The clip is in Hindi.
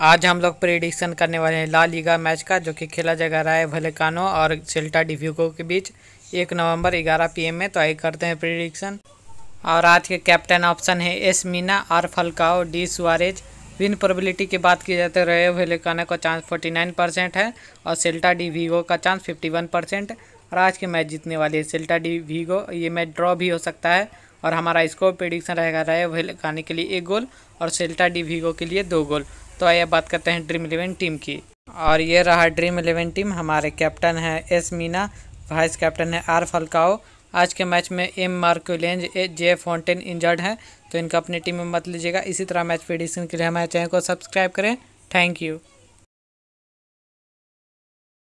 आज हम लोग प्रेडिक्शन करने वाले हैं ला लीगा मैच का जो कि खेला जाएगा राय भलेकानो और सेल्टा डिव्यूको के बीच एक नवंबर ग्यारह पीएम में तो आइए करते हैं प्रेडिक्शन और आज के कैप्टन ऑप्शन है S Mina R Falcao D Suarez win probability की बात की जाए तो रहे वेलेकाना का चांस 49 परसेंट है और सेल्टा डी वीगो का चांस 51 परसेंट और आज के मैच जीतने वाली है सेल्टा डी वीगो ये मैच ड्रॉ भी हो सकता है और हमारा स्कोर प्रिडिक्शन रहेगा राय वेलकानी के लिए एक गोल और सेल्टा डी वीगो के लिए दो गोल तो आइए बात करते हैं ड्रीम इलेवन टीम की और ये रहा ड्रीम इलेवन टीम हमारे कैप्टन है एस मीना वाइस कैप्टन है आर फलकाओ आज के मैच में M A J Fontan injured है तो इनका अपनी टीम में मत लीजिएगा इसी तरह मैच प्रेडिक्शन के लिए हमारे चैनल को सब्सक्राइब करें थैंक यू